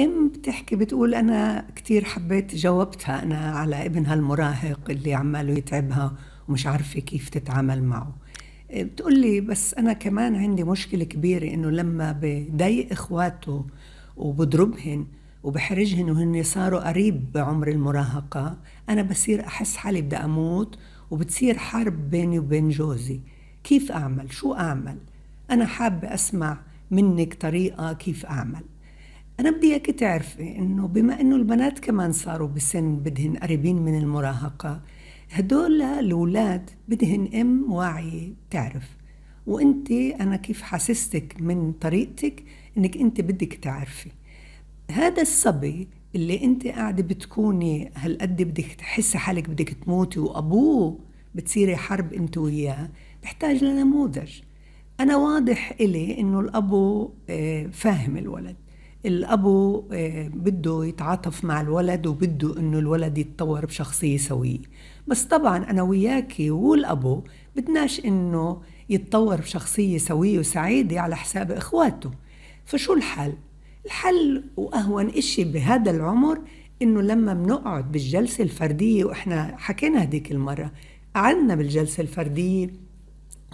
ام بتحكي بتقول انا كثير حبيت جاوبتها انا على ابنها المراهق اللي عماله يتعبها ومش عارفه كيف تتعامل معه أه، بتقول لي بس انا كمان عندي مشكله كبيره انه لما بضايق اخواته وبضربهن وبحرجهن وهن صاروا قريب بعمر المراهقه انا بصير احس حالي بدي اموت وبتصير حرب بيني وبين جوزي كيف اعمل شو اعمل انا حابه اسمع منك طريقه كيف اعمل أنا بدي إياك تعرفي إنه بما إنه البنات كمان صاروا بسن بدهن قريبين من المراهقة هدول الأولاد بدهن أم واعية تعرف وأنت أنا كيف حسستك من طريقتك إنك أنت بدك تعرفي هذا الصبي اللي أنت قاعدة بتكوني هالقد بدك تحسي حالك بدك تموتي وأبوه بتصيري حرب أنت وياه بحتاج لنموذج أنا واضح إلي إنه الأبو آه، فاهم الولد الابو آه، بده يتعاطف مع الولد وبده انه الولد يتطور بشخصيه سويه بس طبعا انا وياكي والابو بدناش انه يتطور بشخصيه سويه وسعيده على حساب اخواته فشو الحل الحل واهون إشي بهذا العمر انه لما بنقعد بالجلسه الفرديه واحنا حكينا هذيك المره قعدنا بالجلسه الفرديه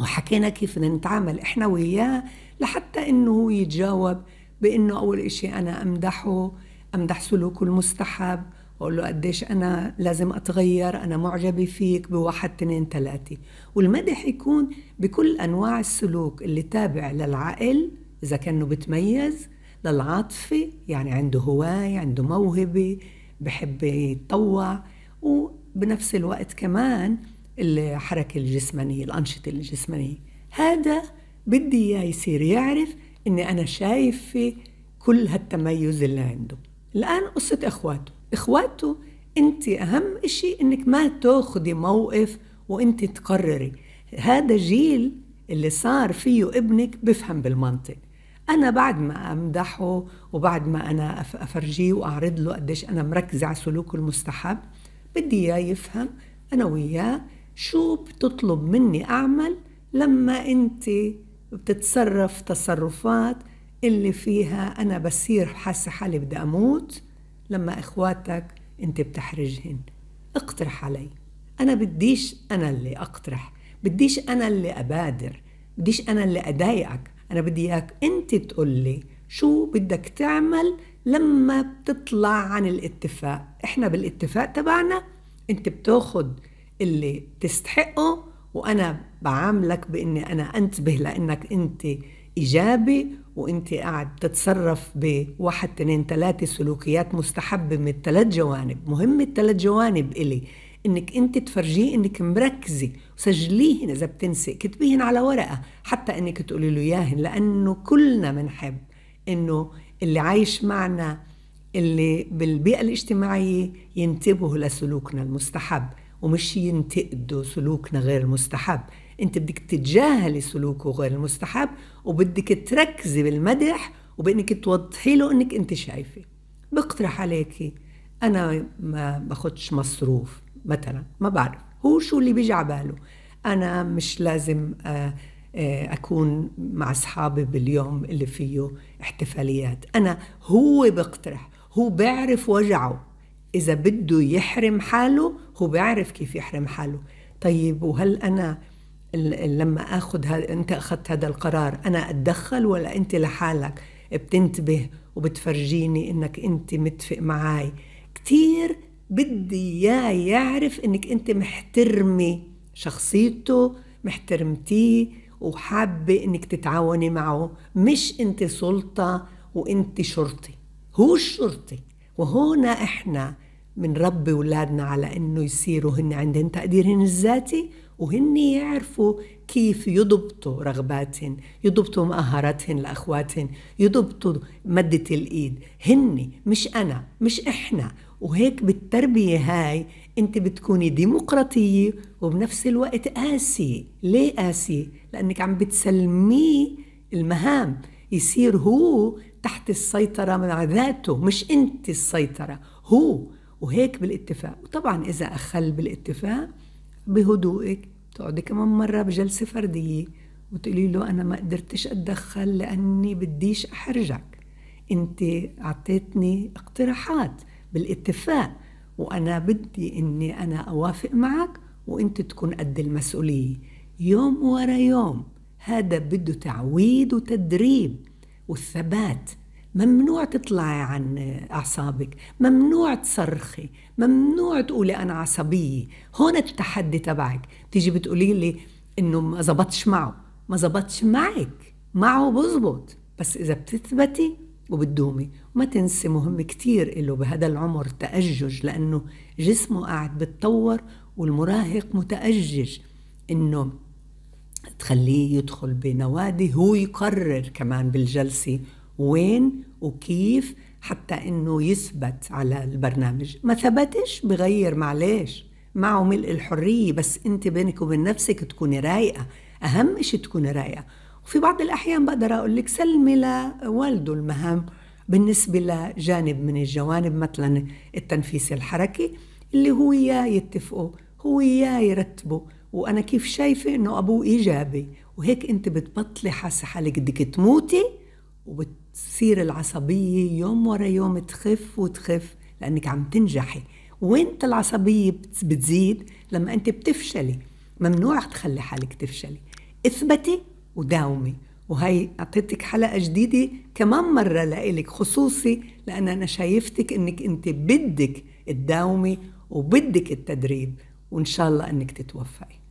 وحكينا كيف بدنا نتعامل احنا وياه لحتى انه هو يتجاوب بانه اول إشي انا امدحه امدح سلوكه المستحب واقول له قديش انا لازم اتغير انا معجبه فيك بواحد اثنين ثلاثه والمدح يكون بكل انواع السلوك اللي تابع للعقل اذا كانه بتميز للعاطفه يعني عنده هوايه عنده موهبه بحب يتطوع وبنفس الوقت كمان الحركه الجسمانيه الانشطه الجسمانيه هذا بدي اياه يصير يعرف اني انا شايفه كل هالتميز اللي عنده الان قصه اخواته اخواته انت اهم شيء انك ما تاخذي موقف وانت تقرري هذا جيل اللي صار فيه ابنك بفهم بالمنطق أنا بعد ما أمدحه وبعد ما أنا أفرجيه وأعرض له قديش أنا مركزة على سلوكه المستحب بدي إياه يفهم أنا وياه شو بتطلب مني أعمل لما أنت بتتصرف تصرفات اللي فيها أنا بصير حاسة حالي بدي أموت لما إخواتك أنت بتحرجهن اقترح علي أنا بديش أنا اللي أقترح بديش أنا اللي أبادر بديش أنا اللي أضايقك أنا بدي إياك أنت تقول لي شو بدك تعمل لما بتطلع عن الاتفاق إحنا بالاتفاق تبعنا أنت بتاخد اللي تستحقه وانا بعاملك باني انا انتبه لانك انت ايجابي وانت قاعد تتصرف بواحد اثنين ثلاثه سلوكيات مستحبه من الثلاث جوانب مهم الثلاث جوانب الي انك انت تفرجيه انك مركزه سجليهن اذا بتنسي كتبيهن على ورقه حتى انك تقولي له اياهن لانه كلنا بنحب انه اللي عايش معنا اللي بالبيئه الاجتماعيه ينتبهوا لسلوكنا المستحب ومش ينتقدوا سلوكنا غير المستحب انت بدك تتجاهلي سلوكه غير المستحب وبدك تركزي بالمدح وبانك توضحي له انك انت شايفه بقترح عليكي انا ما باخدش مصروف مثلا ما بعرف هو شو اللي بيجي على باله انا مش لازم آه، آه، اكون مع اصحابي باليوم اللي فيه احتفاليات انا هو بقترح هو بيعرف وجعه إذا بده يحرم حاله هو بيعرف كيف يحرم حاله طيب وهل أنا لما أخذ هذا أنت أخذت هذا القرار أنا أتدخل ولا أنت لحالك بتنتبه وبتفرجيني أنك أنت متفق معاي كتير بدي إياه يعرف أنك أنت محترمة شخصيته محترمتيه وحابة أنك تتعاوني معه مش أنت سلطة وأنت شرطي هو الشرطي وهنا احنا بنربي ولادنا على انه يصيروا هن عندهم تقديرهم الذاتي وهن يعرفوا كيف يضبطوا رغباتهم يضبطوا مهاراتهم لاخواتهم يضبطوا مدة الايد هن مش انا مش احنا وهيك بالتربية هاي انت بتكوني ديمقراطية وبنفس الوقت قاسية ليه قاسية؟ لانك عم بتسلميه المهام يصير هو تحت السيطرة مع ذاته مش انت السيطرة هو وهيك بالاتفاق وطبعا إذا أخل بالاتفاق بهدوئك تقعدي كمان مرة بجلسة فردية وتقولي له أنا ما قدرتش أتدخل لأني بديش أحرجك أنت أعطيتني اقتراحات بالاتفاق وأنا بدي أني أنا أوافق معك وأنت تكون قد المسؤولية يوم ورا يوم هذا بده تعويد وتدريب والثبات ممنوع تطلعي عن أعصابك ممنوع تصرخي ممنوع تقولي أنا عصبية هون التحدي تبعك تيجي بتقولي لي إنه ما زبطش معه ما زبطش معك معه بزبط بس إذا بتثبتي وبتدومي وما تنسي مهم كتير إله بهذا العمر تأجج لأنه جسمه قاعد بتطور والمراهق متأجج إنه تخليه يدخل بنوادي هو يقرر كمان بالجلسة وين وكيف حتى انه يثبت على البرنامج ما ثبتش بغير معلش معه ملء الحرية بس انت بينك وبين نفسك تكوني رايقة اهم شيء تكوني رايقة وفي بعض الاحيان بقدر اقول لك سلمي لوالده المهام بالنسبة لجانب من الجوانب مثلا التنفيس الحركي اللي هو إياه يتفقوا هو إياه يرتبوا وأنا كيف شايفة إنه أبوه إيجابي وهيك أنت بتبطلي حاسة حالك بدك تموتي وبت تصير العصبية يوم ورا يوم تخف وتخف لأنك عم تنجحي وانت العصبية بتزيد لما أنت بتفشلي ممنوع تخلي حالك تفشلي اثبتي وداومي وهي أعطيتك حلقة جديدة كمان مرة لإلك خصوصي لأن أنا شايفتك أنك أنت بدك تداومي وبدك التدريب وإن شاء الله أنك تتوفقي